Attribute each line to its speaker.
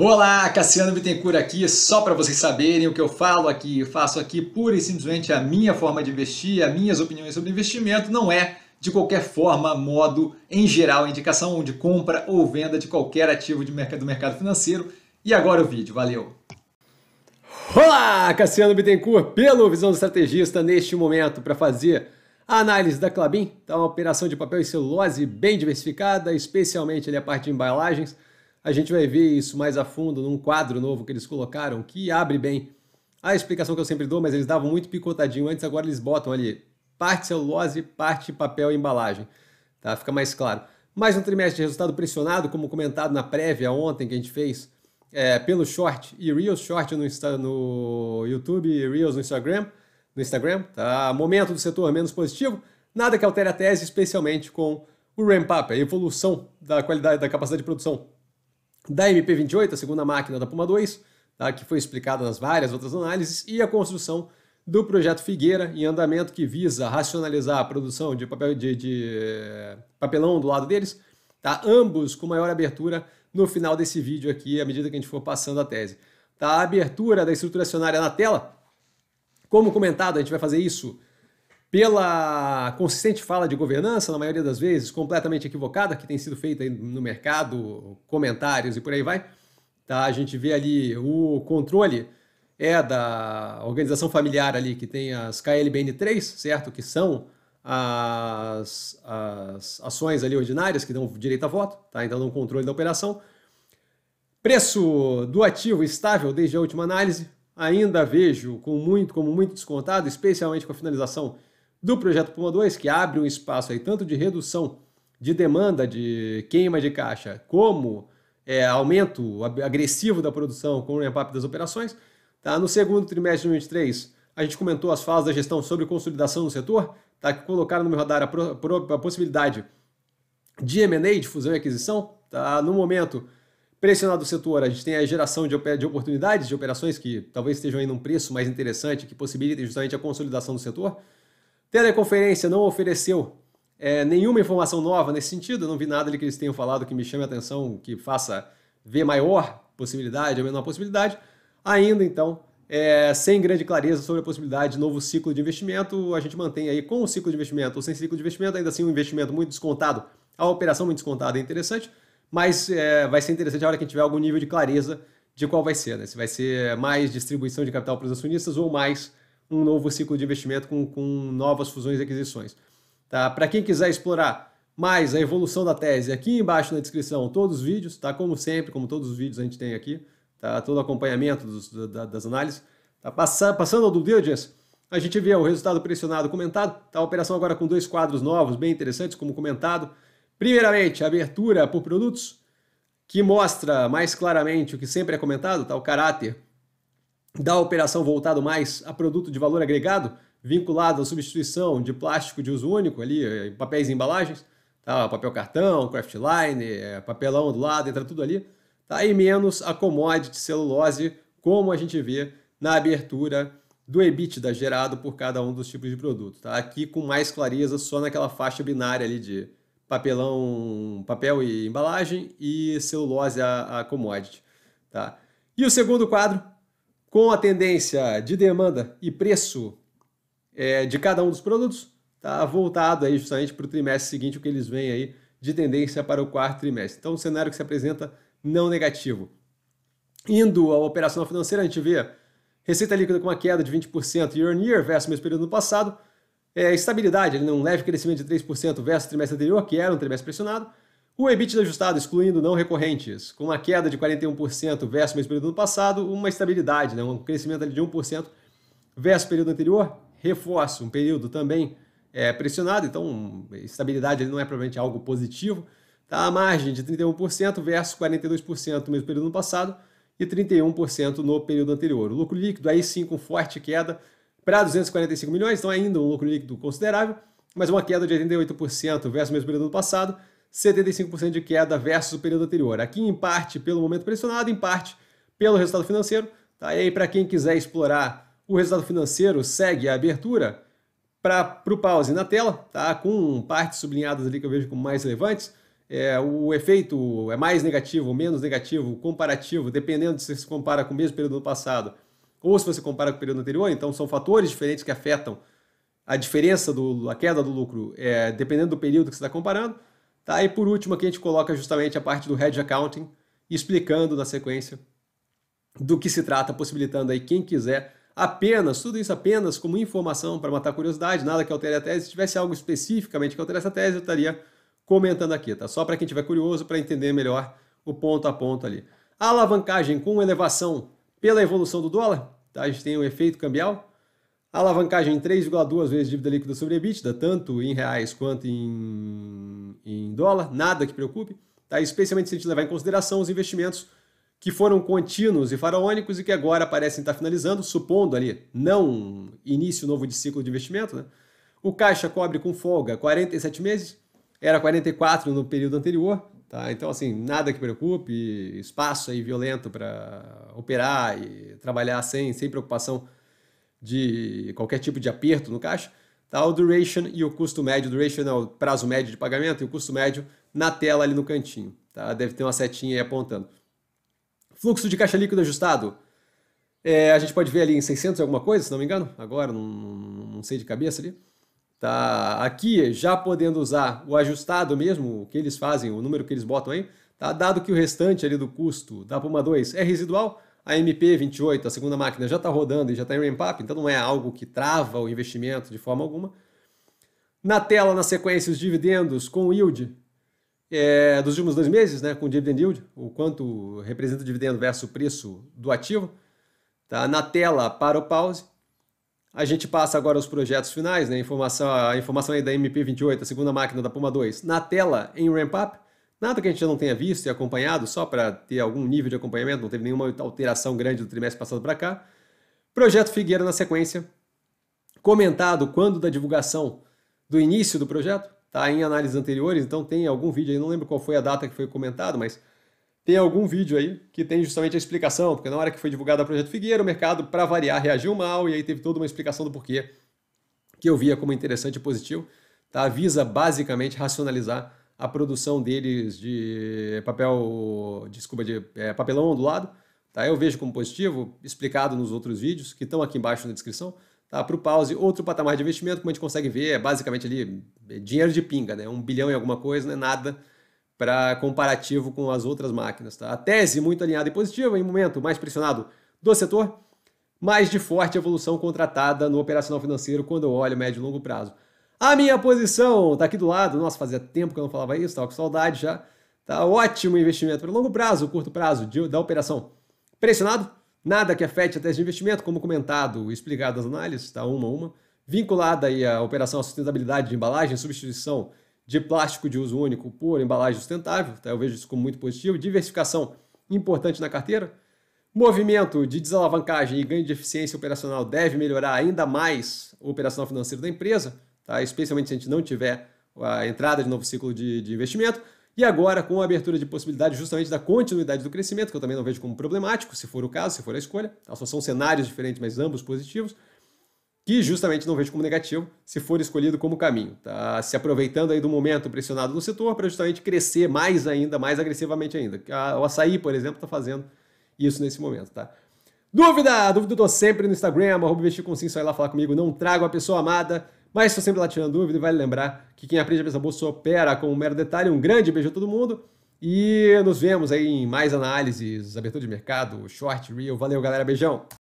Speaker 1: Olá, Cassiano Bittencourt aqui, só para vocês saberem o que eu falo aqui, eu faço aqui pura e simplesmente a minha forma de investir, as minhas opiniões sobre investimento, não é de qualquer forma, modo, em geral, indicação de compra ou venda de qualquer ativo de mercado, do mercado financeiro. E agora o vídeo, valeu! Olá, Cassiano Bittencourt, pelo Visão do Estrategista, neste momento, para fazer a análise da Clabin, Então, uma operação de papel e celulose bem diversificada, especialmente ali, a parte de embalagens, a gente vai ver isso mais a fundo num quadro novo que eles colocaram, que abre bem. A explicação que eu sempre dou, mas eles davam muito picotadinho antes, agora eles botam ali parte celulose, parte papel e embalagem. Tá? Fica mais claro. Mais um trimestre de resultado pressionado, como comentado na prévia ontem que a gente fez, é, pelo short e Reels short no, Insta, no YouTube e Reels no Instagram. No Instagram, tá? Momento do setor menos positivo, nada que altere a tese, especialmente com o ramp-up, a evolução da qualidade da capacidade de produção da MP28, a segunda máquina da Puma 2, tá, que foi explicada nas várias outras análises, e a construção do projeto Figueira em andamento que visa racionalizar a produção de, papel, de, de papelão do lado deles, tá? ambos com maior abertura no final desse vídeo aqui, à medida que a gente for passando a tese. Tá? A abertura da estrutura acionária na tela, como comentado, a gente vai fazer isso pela consistente fala de governança, na maioria das vezes completamente equivocada, que tem sido feita no mercado, comentários e por aí vai. Tá? A gente vê ali o controle é da organização familiar ali que tem as KLBN3, certo? Que são as, as ações ali ordinárias que dão direito a voto, tá? Então dão controle da operação. Preço do ativo estável desde a última análise. Ainda vejo com muito, como muito descontado, especialmente com a finalização do projeto Puma 2, que abre um espaço aí tanto de redução de demanda de queima de caixa, como é, aumento agressivo da produção com o ramp-up das operações. Tá? No segundo trimestre de 2023, a gente comentou as fases da gestão sobre consolidação do setor, tá? que colocaram no meu radar a, pro, a possibilidade de M&A, de fusão e aquisição. Tá? No momento pressionado o setor, a gente tem a geração de, de oportunidades, de operações que talvez estejam em um preço mais interessante, que possibilitem justamente a consolidação do setor. Teleconferência não ofereceu é, nenhuma informação nova nesse sentido, não vi nada ali que eles tenham falado que me chame a atenção, que faça ver maior possibilidade ou menor possibilidade. Ainda então, é, sem grande clareza sobre a possibilidade de novo ciclo de investimento, a gente mantém aí com o ciclo de investimento ou sem ciclo de investimento, ainda assim um investimento muito descontado, a operação muito descontada é interessante, mas é, vai ser interessante a hora que a gente tiver algum nível de clareza de qual vai ser, né? se vai ser mais distribuição de capital para os acionistas ou mais um novo ciclo de investimento com, com novas fusões e aquisições. Tá? Para quem quiser explorar mais a evolução da tese, aqui embaixo na descrição todos os vídeos, tá? como sempre, como todos os vídeos a gente tem aqui, tá? todo o acompanhamento dos, da, das análises. Tá? Passa, passando ao do diligence, a gente vê o resultado pressionado comentado, tá? a operação agora com dois quadros novos, bem interessantes, como comentado. Primeiramente, a abertura por produtos, que mostra mais claramente o que sempre é comentado, tá? o caráter da operação voltado mais a produto de valor agregado, vinculado à substituição de plástico de uso único, ali, eh, papéis e embalagens, tá? papel cartão, craft liner eh, papelão do lado, entra tudo ali, tá? e menos a commodity celulose, como a gente vê na abertura do EBITDA gerado por cada um dos tipos de produto. Tá? Aqui com mais clareza só naquela faixa binária ali de papelão, papel e embalagem e celulose a, a commodity. Tá? E o segundo quadro com a tendência de demanda e preço é, de cada um dos produtos, está voltado aí justamente para o trimestre seguinte, o que eles veem aí de tendência para o quarto trimestre. Então, um cenário que se apresenta não negativo. Indo à operação financeira, a gente vê receita líquida com uma queda de 20% year on year versus o mesmo período no passado, é, estabilidade, um leve crescimento de 3% versus o trimestre anterior, que era um trimestre pressionado, o EBITDA ajustado, excluindo não recorrentes, com uma queda de 41% versus o mesmo período do ano passado, uma estabilidade, né? um crescimento de 1% versus o período anterior, reforço, um período também é, pressionado, então estabilidade não é provavelmente algo positivo, tá? a margem de 31% versus 42% no mesmo período do ano passado e 31% no período anterior. O lucro líquido aí sim com forte queda para 245 milhões, então ainda um lucro líquido considerável, mas uma queda de 88% versus o mesmo período do ano passado, 75% de queda versus o período anterior. Aqui em parte pelo momento pressionado, em parte pelo resultado financeiro. Tá? E aí, para quem quiser explorar o resultado financeiro, segue a abertura para o pause na tela, tá? com partes sublinhadas ali que eu vejo como mais relevantes. É, o efeito é mais negativo, menos negativo, comparativo, dependendo se você compara com o mesmo período do passado ou se você compara com o período anterior. Então, são fatores diferentes que afetam a diferença da queda do lucro, é, dependendo do período que você está comparando. Tá? E por último, aqui a gente coloca justamente a parte do Hedge Accounting, explicando na sequência do que se trata, possibilitando aí quem quiser apenas, tudo isso apenas como informação para matar curiosidade, nada que altere a tese. Se tivesse algo especificamente que alterasse a tese, eu estaria comentando aqui, tá? Só para quem tiver curioso, para entender melhor o ponto a ponto ali. A alavancagem com elevação pela evolução do dólar, tá? A gente tem o um efeito cambial. A alavancagem em 3,2 vezes dívida líquida sobre EBITDA, tanto em reais quanto em em dólar, nada que preocupe, tá? especialmente se a gente levar em consideração os investimentos que foram contínuos e faraônicos e que agora parecem estar finalizando, supondo ali não início novo de ciclo de investimento. Né? O caixa cobre com folga 47 meses, era 44 no período anterior, tá? então assim, nada que preocupe, espaço aí violento para operar e trabalhar sem, sem preocupação de qualquer tipo de aperto no caixa. Tá? O duration e o custo médio, duration é o prazo médio de pagamento e o custo médio na tela ali no cantinho. Tá? Deve ter uma setinha aí apontando. Fluxo de caixa líquido ajustado. É, a gente pode ver ali em 600 alguma coisa, se não me engano. Agora, não, não sei de cabeça ali. Tá, aqui, já podendo usar o ajustado mesmo, o que eles fazem, o número que eles botam aí, tá? dado que o restante ali do custo da Puma 2 é residual, a MP28, a segunda máquina, já está rodando e já está em ramp-up, então não é algo que trava o investimento de forma alguma. Na tela, na sequência, os dividendos com yield é, dos últimos dois meses, né, com dividend yield, o quanto representa o dividendo versus o preço do ativo. Tá? Na tela, para o pause. A gente passa agora os projetos finais, né? informação, a informação aí da MP28, a segunda máquina da Puma 2, na tela em ramp-up. Nada que a gente já não tenha visto e acompanhado, só para ter algum nível de acompanhamento, não teve nenhuma alteração grande do trimestre passado para cá. Projeto Figueira na sequência, comentado quando da divulgação do início do projeto, tá em análises anteriores, então tem algum vídeo aí, não lembro qual foi a data que foi comentado, mas tem algum vídeo aí que tem justamente a explicação, porque na hora que foi divulgado o projeto Figueira, o mercado, para variar, reagiu mal e aí teve toda uma explicação do porquê, que eu via como interessante e positivo, tá? Visa basicamente racionalizar a produção deles de papel, desculpa, de é, papelão ondulado. Tá? Eu vejo como positivo, explicado nos outros vídeos que estão aqui embaixo na descrição. Tá? Para o pause, outro patamar de investimento, como a gente consegue ver, é basicamente ali é dinheiro de pinga, né? um bilhão em alguma coisa, não é nada para comparativo com as outras máquinas. Tá? A tese muito alinhada e positiva em momento mais pressionado do setor, mas de forte evolução contratada no operacional financeiro quando eu olho médio e longo prazo. A minha posição tá aqui do lado. Nossa, fazia tempo que eu não falava isso, tava com saudade já. Tá ótimo investimento para longo prazo, curto prazo de, da operação. Pressionado, nada que afete a tese de investimento, como comentado explicado nas análises, tá uma a uma. Vinculada aí a operação à sustentabilidade de embalagem, substituição de plástico de uso único por embalagem sustentável, tá? eu vejo isso como muito positivo. Diversificação importante na carteira. Movimento de desalavancagem e ganho de eficiência operacional deve melhorar ainda mais o operacional financeiro da empresa tá? especialmente se a gente não tiver a entrada de novo ciclo de, de investimento. E agora, com a abertura de possibilidade justamente da continuidade do crescimento, que eu também não vejo como problemático, se for o caso, se for a escolha, só são cenários diferentes, mas ambos positivos, que justamente não vejo como negativo se for escolhido como caminho. Tá se aproveitando aí do momento pressionado no setor para justamente crescer mais ainda, mais agressivamente ainda. O açaí, por exemplo, está fazendo isso nesse momento, tá? Dúvida! Dúvida eu estou sempre no Instagram, arroba investir com sim, só ir lá falar comigo. Não trago a pessoa amada mas se sempre lá tirando dúvida, vale lembrar que quem aprende a pensar bolsa opera com um mero detalhe. Um grande beijo a todo mundo e nos vemos aí em mais análises, abertura de mercado, short, real. Valeu, galera. Beijão!